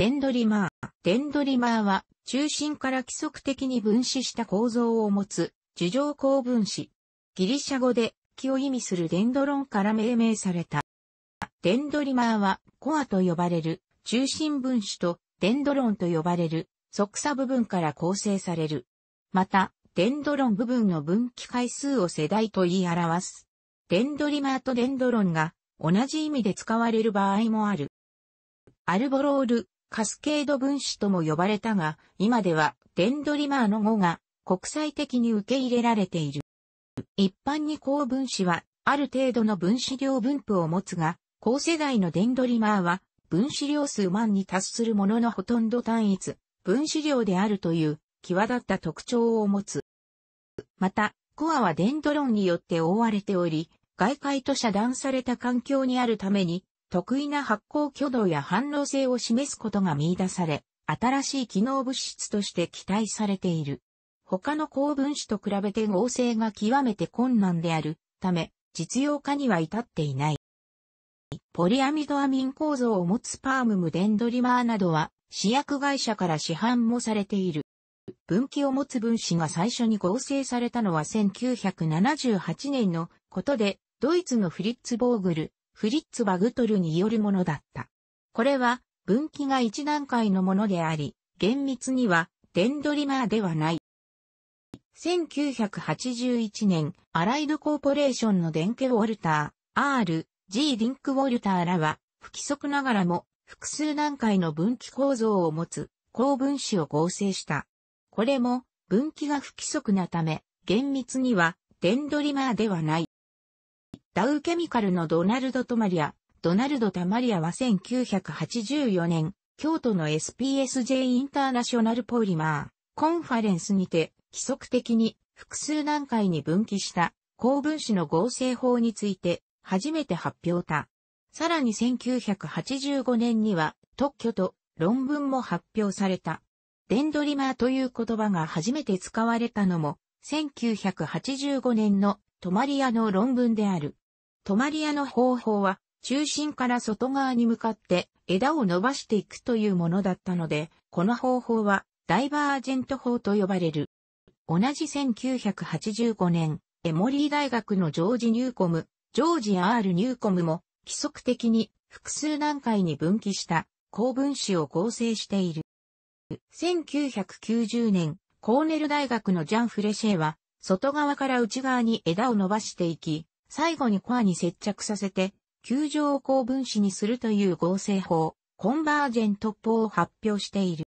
デンドリマー。デンドリマーは、中心から規則的に分子した構造を持つ、樹状高分子。ギリシャ語で、木を意味するデンドロンから命名された。デンドリマーは、コアと呼ばれる、中心分子と、デンドロンと呼ばれる、側差部分から構成される。また、デンドロン部分の分岐回数を世代と言い表す。デンドリマーとデンドロンが同じ意味で使われる場合もある。アルボロール、カスケード分子とも呼ばれたが、今ではデンドリマーの語が国際的に受け入れられている。一般に高分子はある程度の分子量分布を持つが、高世代のデンドリマーは分子量数万に達するもののほとんど単一、分子量であるという際立った特徴を持つ。また、コアはデンドロンによって覆われており、外界と遮断された環境にあるために、特異な発光挙動や反応性を示すことが見出され、新しい機能物質として期待されている。他の高分子と比べて合成が極めて困難であるため、実用化には至っていない。ポリアミドアミン構造を持つパームムデンドリマーなどは、試薬会社から市販もされている。分岐を持つ分子が最初に合成されたのは1978年のことで、ドイツのフリッツ・ボーグル、フリッツ・バグトルによるものだった。これは分岐が一段階のものであり、厳密にはデンドリマーではない。1981年、アライドコーポレーションの電気ウォルター、R、G・ リンク・ウォルターらは、不規則ながらも複数段階の分岐構造を持つ高分子を合成した。これも分岐が不規則なため、厳密にはデンドリマーではない。ダウケミカルのドナルド・トマリア、ドナルド・タマリアは1984年、京都の SPSJ インターナショナルポリマー、コンファレンスにて、規則的に複数段階に分岐した高分子の合成法について、初めて発表た。さらに1985年には特許と論文も発表された。デンドリマーという言葉が初めて使われたのも1985年のトマリアの論文である。止まり屋の方法は、中心から外側に向かって枝を伸ばしていくというものだったので、この方法はダイバージェント法と呼ばれる。同じ1985年、エモリー大学のジョージ・ニューコム、ジョージ・アール・ニューコムも規則的に複数段階に分岐した高分子を構成している。1990年、コーネル大学のジャン・フレシェは、外側から内側に枝を伸ばしていき、最後にコアに接着させて、球状を高分子にするという合成法、コンバージェント法を発表している。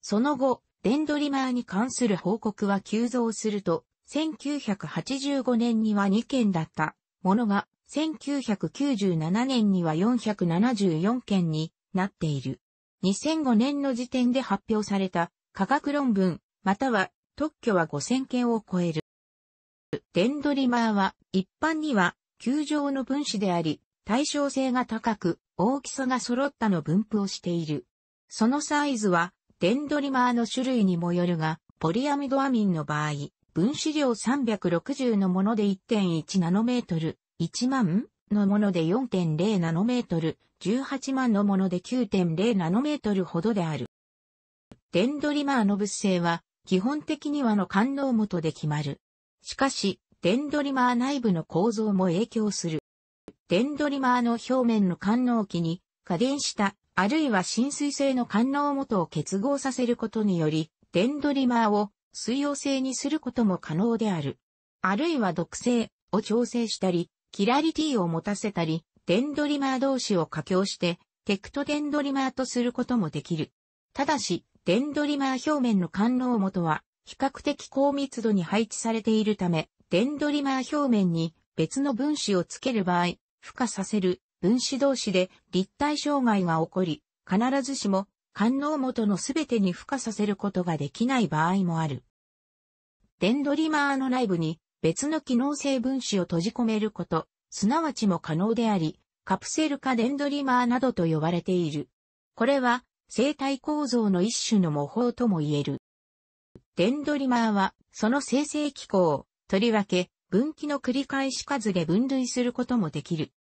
その後、デンドリマーに関する報告は急増すると、1985年には2件だったものが、1997年には474件になっている。2005年の時点で発表された科学論文、または特許は5000件を超える。デンドリマーは、一般には、球状の分子であり、対称性が高く、大きさが揃ったの分布をしている。そのサイズは、デンドリマーの種類にもよるが、ポリアミドアミンの場合、分子量360のもので1.1ナノメートル、1万のもので4.0ナノメートル、18万のもので9.0ナノメートルほどである。デンドリマーの物性は、基本的にはの感能元で決まる。しかし、デンドリマー内部の構造も影響する。デンドリマーの表面の感能器に加電した、あるいは浸水性の感能元を結合させることにより、デンドリマーを水溶性にすることも可能である。あるいは毒性を調整したり、キラリティを持たせたり、デンドリマー同士を加強して、テクトデンドリマーとすることもできる。ただし、デンドリマー表面の感能元は、比較的高密度に配置されているため、デンドリマー表面に別の分子をつける場合、孵化させる分子同士で立体障害が起こり、必ずしも官能元のすべてに孵化させることができない場合もある。デンドリマーの内部に別の機能性分子を閉じ込めること、すなわちも可能であり、カプセル化デンドリマーなどと呼ばれている。これは生体構造の一種の模倣とも言える。デンドリマーは、その生成機構を、とりわけ、分岐の繰り返し数で分類することもできる。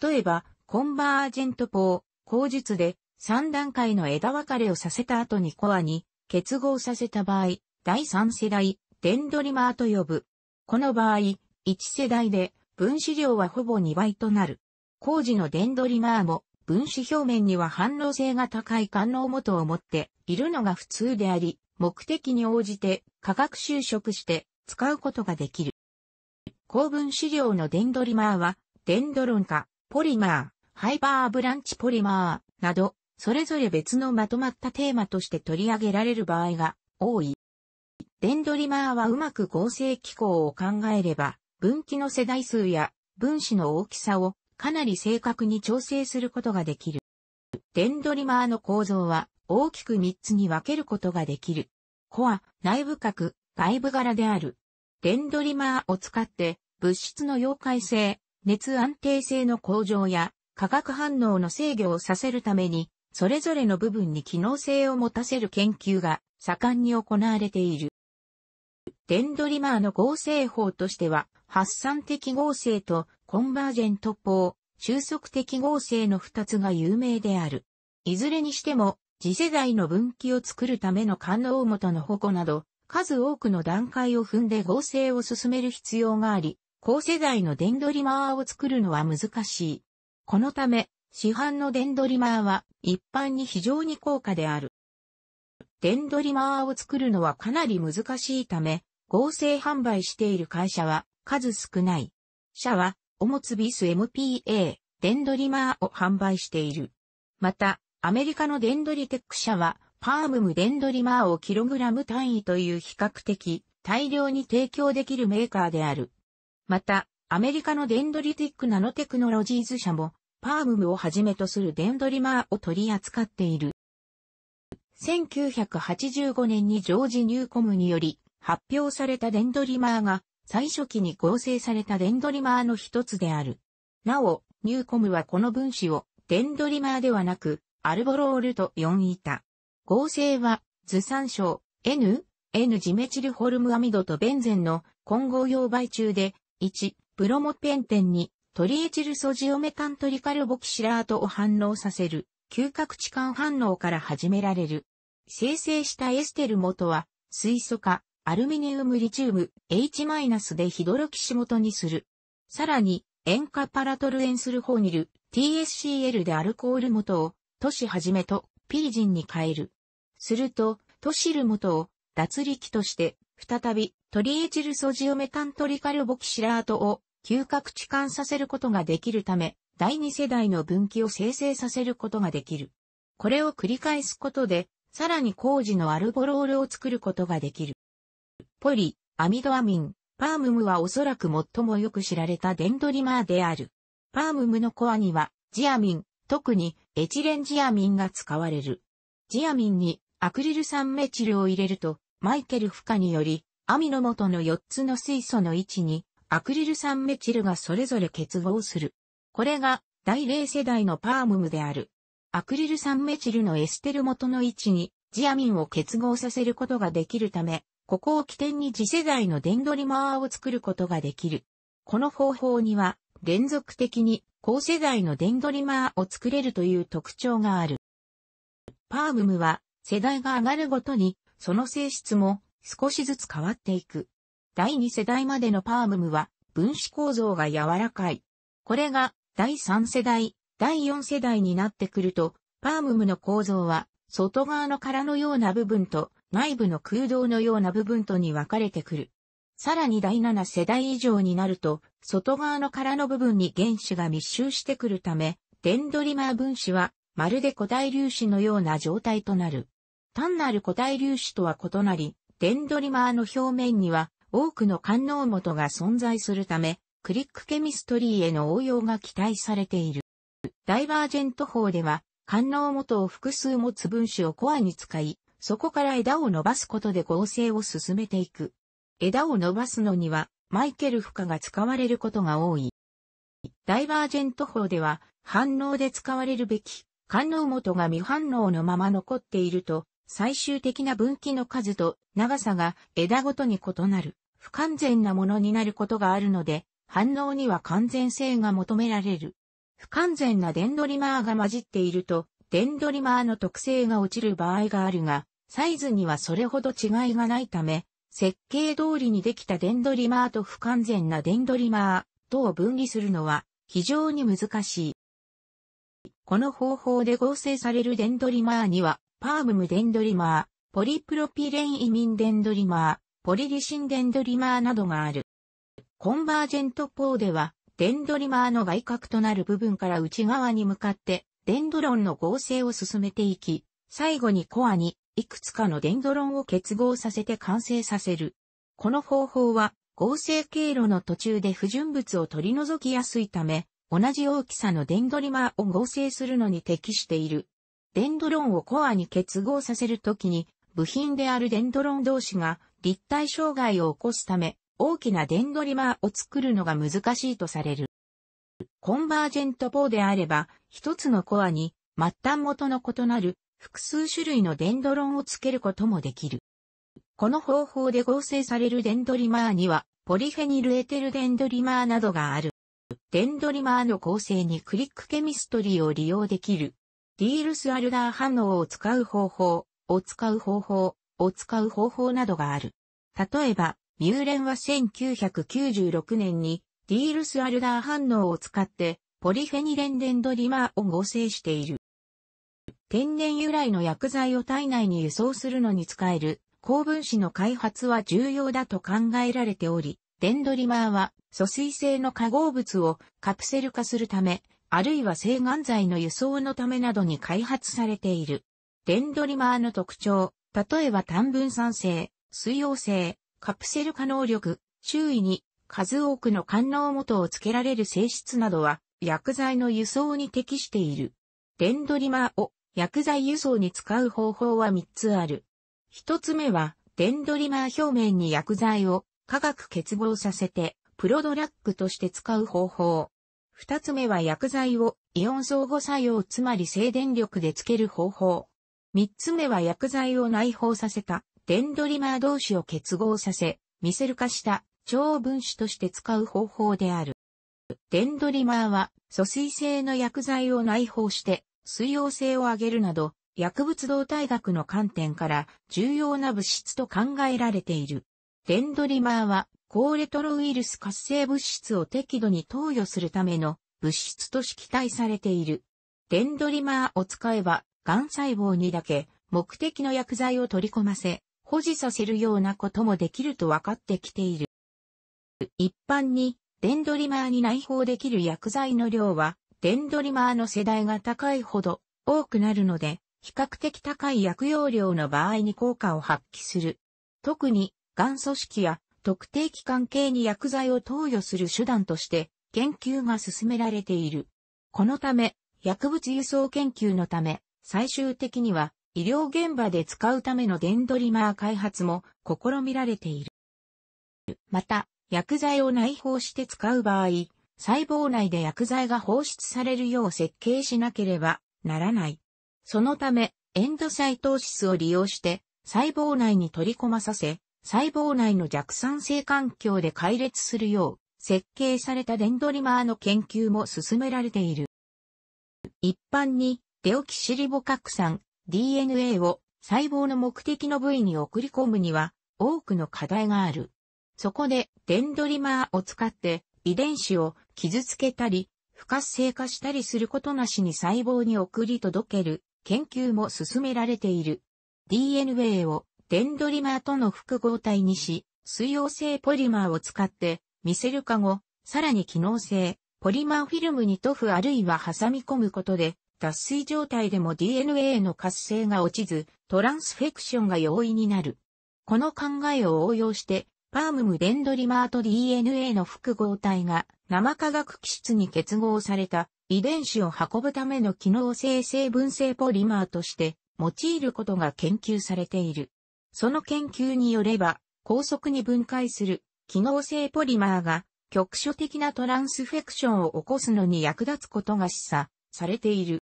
例えば、コンバージェント法、口述で、3段階の枝分かれをさせた後にコアに結合させた場合、第3世代、デンドリマーと呼ぶ。この場合、1世代で分子量はほぼ2倍となる。工事のデンドリマーも分子表面には反応性が高い官能元を持っているのが普通であり、目的に応じて化学修飾して使うことができる。高分子量のデンドリマーは、デンドロン化、ポリマー、ハイバーブランチポリマーなど、それぞれ別のまとまったテーマとして取り上げられる場合が多い。デンドリマーはうまく合成機構を考えれば、分岐の世代数や分子の大きさをかなり正確に調整することができる。デンドリマーの構造は大きく3つに分けることができる。コア、内部核、外部柄である。レンドリマーを使って、物質の溶解性、熱安定性の向上や、化学反応の制御をさせるために、それぞれの部分に機能性を持たせる研究が盛んに行われている。デンドリマーの合成法としては、発散的合成とコンバージェント法、収束的合成の二つが有名である。いずれにしても、次世代の分岐を作るための官能元の保護など、数多くの段階を踏んで合成を進める必要があり、高世代のデンドリマーを作るのは難しい。このため、市販のデンドリマーは一般に非常に高価である。デンドリマーを作るのはかなり難しいため、合成販売している会社は数少ない。社は、おもつビス MPA、デンドリマーを販売している。また、アメリカのデンドリテック社は、パームムデンドリマーをキログラム単位という比較的大量に提供できるメーカーである。また、アメリカのデンドリティックナノテクノロジーズ社も、パームムをはじめとするデンドリマーを取り扱っている。1985年にジョージ・ニューコムにより発表されたデンドリマーが最初期に合成されたデンドリマーの一つである。なお、ニューコムはこの分子をデンドリマーではなくアルボロールと4板。合成は、図酸症、N、N ジメチルホルムアミドとベンゼンの混合用媒中で、1、プロモペンテンに、トリエチルソジオメタントリカルボキシラートを反応させる、嗅覚置換反応から始められる。生成したエステル元は、水素化、アルミニウムリチウム H- でヒドロキシ元にする。さらに、塩化パラトルエンスルホニル TSCL でアルコール元を都市はじめとピージンに変える。すると、都市ル元を脱力として、再びトリエチルソジオメタントリカルボキシラートを嗅覚置換させることができるため、第二世代の分岐を生成させることができる。これを繰り返すことで、さらに工事のアルボロールを作ることができる。ポリ、アミドアミン、パームムはおそらく最もよく知られたデンドリマーである。パームムのコアには、ジアミン、特にエチレンジアミンが使われる。ジアミンにアクリル酸メチルを入れると、マイケル負荷により、アミノ元の4つの水素の位置に、アクリル酸メチルがそれぞれ結合する。これが第0世代のパームムである。アクリル酸メチルのエステル元の位置にジアミンを結合させることができるため、ここを起点に次世代のデンドリマーを作ることができる。この方法には連続的に高世代のデンドリマーを作れるという特徴がある。パームムは世代が上がるごとにその性質も少しずつ変わっていく。第2世代までのパームムは分子構造が柔らかい。これが第3世代、第4世代になってくると、パームムの構造は外側の殻のような部分と内部の空洞のような部分とに分かれてくる。さらに第7世代以上になると、外側の殻の部分に原子が密集してくるため、デンドリマー分子は、まるで固体粒子のような状態となる。単なる固体粒子とは異なり、デンドリマーの表面には多くの官能元が存在するため、クリックケミストリーへの応用が期待されている。ダイバージェント法では、官能元を複数持つ分子をコアに使い、そこから枝を伸ばすことで合成を進めていく。枝を伸ばすのには、マイケル負荷が使われることが多い。ダイバージェント法では、反応で使われるべき、官能元が未反応のまま残っていると、最終的な分岐の数と長さが枝ごとに異なる、不完全なものになることがあるので、反応には完全性が求められる。不完全なデンドリマーが混じっていると、デンドリマーの特性が落ちる場合があるが、サイズにはそれほど違いがないため、設計通りにできたデンドリマーと不完全なデンドリマーとを分離するのは非常に難しい。この方法で合成されるデンドリマーには、パームムデンドリマー、ポリプロピレンイミンデンドリマー、ポリリシンデンドリマーなどがある。コンバージェント法では、デンドリマーの外角となる部分から内側に向かって、デンドロンの合成を進めていき、最後にコアにいくつかのデンドロンを結合させて完成させる。この方法は合成経路の途中で不純物を取り除きやすいため、同じ大きさのデンドリマーを合成するのに適している。デンドロンをコアに結合させるときに、部品であるデンドロン同士が立体障害を起こすため、大きなデンドリマーを作るのが難しいとされる。コンバージェント4であれば、一つのコアに末端元の異なる複数種類のデンドロンをつけることもできる。この方法で合成されるデンドリマーには、ポリフェニルエテルデンドリマーなどがある。デンドリマーの構成にクリックケミストリーを利用できる。ディールスアルダー反応を使う方法、を使う方法、を使う方法などがある。例えば、ミューレンは1996年にディールスアルダー反応を使ってポリフェニレンデンドリマーを合成している。天然由来の薬剤を体内に輸送するのに使える高分子の開発は重要だと考えられており、デンドリマーは疎水性の化合物をカプセル化するため、あるいは生岩剤の輸送のためなどに開発されている。デンドリマーの特徴、例えば単分酸性、水溶性、カプセル化能力、周囲に数多くの官能元をつけられる性質などは薬剤の輸送に適している。デンドリマーを薬剤輸送に使う方法は3つある。1つ目は、デンドリマー表面に薬剤を化学結合させて、プロドラッグとして使う方法。2つ目は薬剤をイオン相互作用つまり静電力でつける方法。3つ目は薬剤を内包させたデンドリマー同士を結合させ、ミセル化した超分子として使う方法である。デンドリマーは疎水性の薬剤を内包して水溶性を上げるなど、薬物動態学の観点から重要な物質と考えられている。デンドリマーは、高レトロウイルス活性物質を適度に投与するための物質と期待されている。デンドリマーを使えば、癌細胞にだけ目的の薬剤を取り込ませ、保持させるようなこともできると分かってきている。一般に、デンドリマーに内包できる薬剤の量は、デンドリマーの世代が高いほど多くなるので、比較的高い薬用量の場合に効果を発揮する。特に、がん組織や特定期間系に薬剤を投与する手段として研究が進められている。このため、薬物輸送研究のため、最終的には医療現場で使うためのデンドリマー開発も試みられている。また、薬剤を内包して使う場合、細胞内で薬剤が放出されるよう設計しなければならない。そのため、エンドサイトーシスを利用して細胞内に取り込まさせ、細胞内の弱酸性環境で解列するよう設計されたデンドリマーの研究も進められている。一般にデオキシリボ核酸 DNA を細胞の目的の部位に送り込むには多くの課題がある。そこでデンドリマーを使って遺伝子を傷つけたり、不活性化したりすることなしに細胞に送り届ける研究も進められている。DNA をデンドリマーとの複合体にし、水溶性ポリマーを使って見せるか後、さらに機能性、ポリマーフィルムに塗布あるいは挟み込むことで、脱水状態でも DNA の活性が落ちず、トランスフェクションが容易になる。この考えを応用して、パームムデンドリマート DNA の複合体が生化学基質に結合された遺伝子を運ぶための機能性成分性ポリマーとして用いることが研究されている。その研究によれば高速に分解する機能性ポリマーが局所的なトランスフェクションを起こすのに役立つことが示唆されている。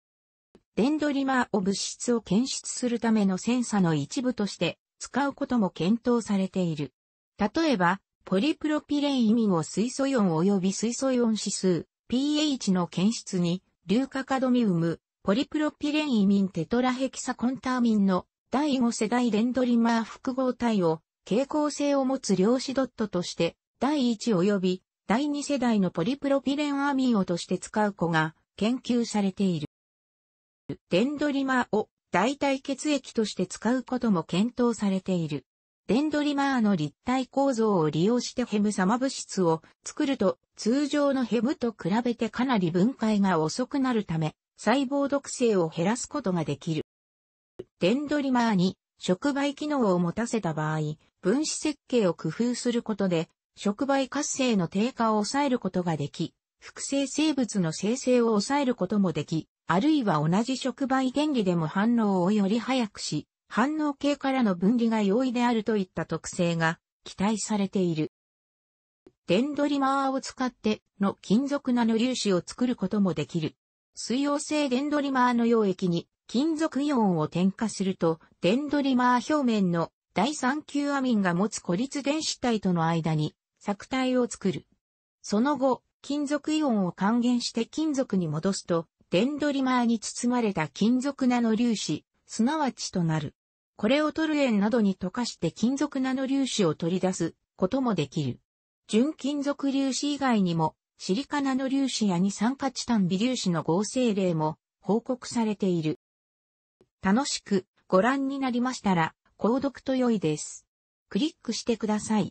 デンドリマーを物質を検出するためのセンサの一部として使うことも検討されている。例えば、ポリプロピレンイミを水素イオン及び水素イオン指数、pH の検出に、硫化カドミウム、ポリプロピレンイミンテトラヘキサコンターミンの第5世代レンドリマー複合体を傾向性を持つ量子ドットとして、第1及び第2世代のポリプロピレンアミンをとして使う子が研究されている。デンドリマーを代替血液として使うことも検討されている。デンドリマーの立体構造を利用してヘム様物質を作ると通常のヘムと比べてかなり分解が遅くなるため細胞毒性を減らすことができる。デンドリマーに触媒機能を持たせた場合、分子設計を工夫することで触媒活性の低下を抑えることができ、複製生物の生成を抑えることもでき、あるいは同じ触媒原理でも反応をより早くし、反応系からの分離が容易であるといった特性が期待されている。デンドリマーを使っての金属ナノ粒子を作ることもできる。水溶性デンドリマーの溶液に金属イオンを添加すると、デンドリマー表面の第3級アミンが持つ孤立電子体との間に錯体を作る。その後、金属イオンを還元して金属に戻すと、デンドリマーに包まれた金属ナノ粒子、すなわちとなる。これをトルエンなどに溶かして金属ナノ粒子を取り出すこともできる。純金属粒子以外にも、シリカナノ粒子や二酸化チタン微粒子の合成例も報告されている。楽しくご覧になりましたら、購読と良いです。クリックしてください。